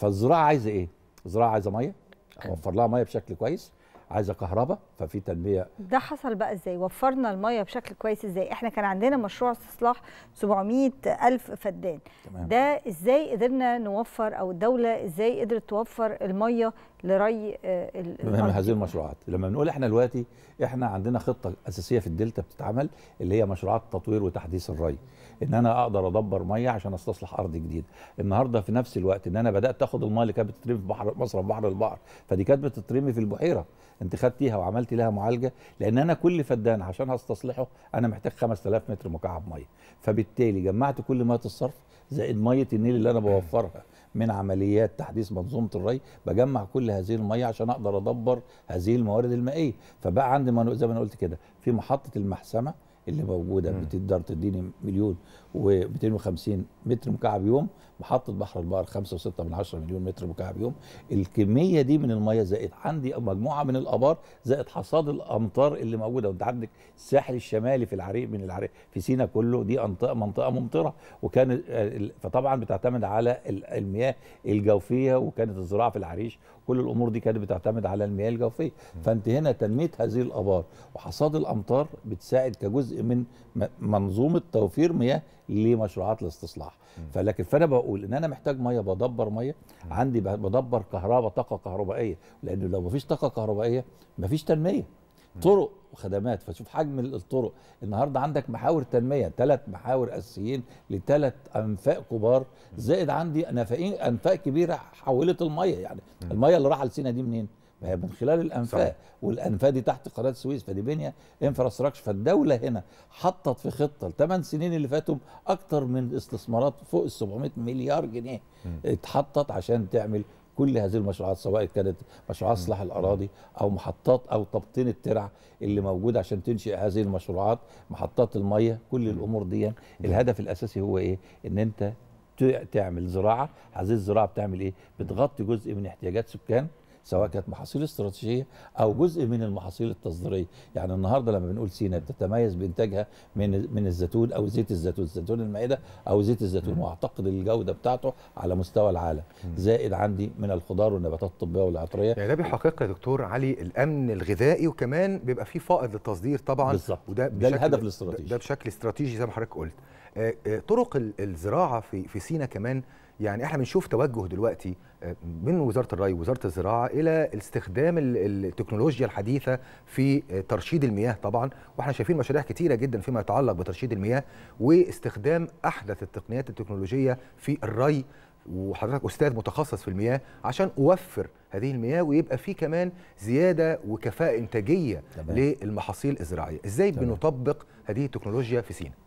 فالزراعه عايزه ايه؟ الزراعه عايزه ميه اوفر لها ميه بشكل كويس عايزه كهرباء ففي تنميه ده حصل بقى ازاي وفرنا الميه بشكل كويس ازاي احنا كان عندنا مشروع استصلاح 700 الف فدان تمام. ده ازاي قدرنا نوفر او الدوله ازاي قدرت توفر الميه لري آه، المهم هذه المشروعات لما بنقول احنا دلوقتي احنا عندنا خطه اساسيه في الدلتا بتتعمل اللي هي مشروعات تطوير وتحديث الري ان انا اقدر ادبر ميه عشان استصلح ارض جديده النهارده في نفس الوقت ان انا بدات اخد الميه اللي كانت بتترمي في بحر مصر في بحر البحر فدي كانت بتترمي في البحيره انت خدتيها وعملتي لها معالجه لان انا كل فدان عشان هستصلحه انا محتاج 5000 متر مكعب ميه فبالتالي جمعت كل ميه الصرف زائد ميه النيل اللي انا بوفرها من عمليات تحديث منظومه الري بجمع كل هذه الميه عشان اقدر ادبر هذه الموارد المائيه فبقى عندي زي ما انا قلت كده في محطه المحسمه اللي موجوده بتقدر تديني مليون و250 متر مكعب يوم محطه بحر البار 5.6 من مليون متر مكعب يوم الكميه دي من الميه زائد عندي مجموعه من الابار زائد حصاد الامطار اللي موجوده وانت عندك الساحل الشمالي في العريق من العريق في سينا كله دي منطقه منطقه ممطره وكان فطبعا بتعتمد على المياه الجوفيه وكانت الزراعه في العريش كل الامور دي كانت بتعتمد على المياه الجوفيه فانت هنا تنميه هذه الابار وحصاد الامطار بتساعد كجزء من منظومه توفير مياه لمشروعات الاستصلاح فلكن فانا بقول ان انا محتاج ميه بدبر ميه عندي بدبر كهرباء طاقه كهربائيه لان لو مفيش طاقه كهربائيه مفيش تنميه طرق وخدمات فشوف حجم الطرق النهارده عندك محاور تنميه ثلاث محاور اساسيين لثلاث انفاق كبار زائد عندي نفقين انفاق كبيره حولت الميه يعني الميه اللي راح لسينا دي منين؟ ما هي من خلال الانفاق صحيح. والانفاق دي تحت قناه السويس فدي بنيه انفراستراكشر فالدوله هنا حطت في خطه الثمان سنين اللي فاتوا اكتر من استثمارات فوق ال 700 مليار جنيه اتحطت عشان تعمل كل هذه المشروعات سواء كانت مشروعات اصلاح الاراضي او محطات او تبطين الترع اللي موجود عشان تنشئ هذه المشروعات محطات الميه كل الامور دي الهدف الاساسي هو ايه ان انت تعمل زراعه هذه الزراعه بتعمل ايه بتغطي جزء من احتياجات سكان سواء كانت محاصيل استراتيجيه او جزء من المحاصيل التصديريه يعني النهارده لما بنقول سينا بتتميز بانتاجها من من الزيتون او زيت الزيتون زيتون المائده او زيت الزيتون واعتقد الجوده بتاعته على مستوى العالم زائد عندي من الخضار والنباتات الطبيه والعطريه يعني ده بيحقق يا دكتور علي الامن الغذائي وكمان بيبقى فيه فائض للتصدير طبعا بالظبط وده ده الهدف الاستراتيجي ده بشكل استراتيجي زي ما حضرتك قلت آه، آه، طرق الزراعه في في سينا كمان يعني احنا بنشوف توجه دلوقتي آه، من وزاره الري ووزاره الزراعه الى استخدام التكنولوجيا الحديثه في ترشيد المياه طبعا واحنا شايفين مشاريع كتيره جدا فيما يتعلق بترشيد المياه واستخدام احدث التقنيات التكنولوجيه في الري وحضرتك استاذ متخصص في المياه عشان اوفر هذه المياه ويبقى في كمان زياده وكفاءه انتاجيه طبعا. للمحاصيل الزراعيه ازاي طبعا. بنطبق هذه التكنولوجيا في سينا